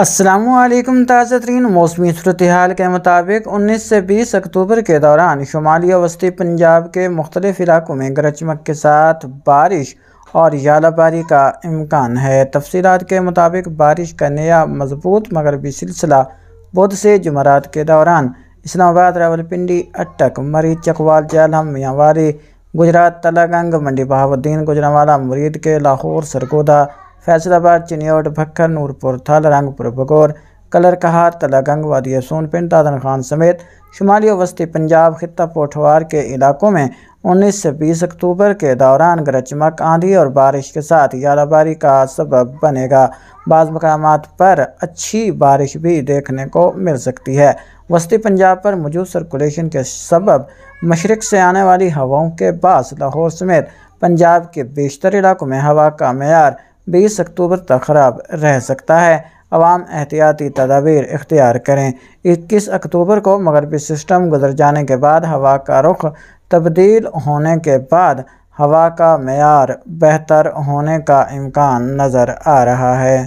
असलम ताज़ा तरीन मौसमी सूरत हाल के मुताबिक 19 से 20 अक्टूबर के दौरान शुमाली वस्ती पंजाब के मुख्तलिफ इलाकों में गरज चमक के साथ बारिश और यालाबारी का इम्कान है तफसीत के मुताबिक बारिश का नया मजबूत मगरबी सिलसिला बुध से जमरात के दौरान इस्लामाबाद रावलपिंडी अटक मरी चकवाल जालम मियाँवारी गुजरात तलागंग मंडी बहाद्दीन गुजरावाला मुरीद के लाहौर सरगोदा फैसलाबाद चिनियोट भक्खर नूरपुर थल रंगपुर कहार कलरकहार तलागंग वादी सोनपिन दादन खान समेत शुमाली वस्ती पंजाब खिता पोठवार के इलाकों में 19 से 20 अक्टूबर के दौरान गरज चमक आंधी और बारिश के साथ यालाबारी का सबब बनेगा बाज़ मकाम पर अच्छी बारिश भी देखने को मिल सकती है वस्ती पंजाब पर मौजूद सर्कुलेशन के सबब मशरक से आने वाली हवाओं के बाद लाहौर समेत पंजाब के बेशतर इलाकों में हवा का मैार बीस अक्टूबर तक ख़राब रह सकता है आवाम एहतियाती तदाबीर इख्तियार करें इक्कीस अक्टूबर को मगरबी सिस्टम गुजर जाने के बाद हवा का रुख तब्दील होने के बाद हवा का मैार बेहतर होने का इम्कान नज़र आ रहा है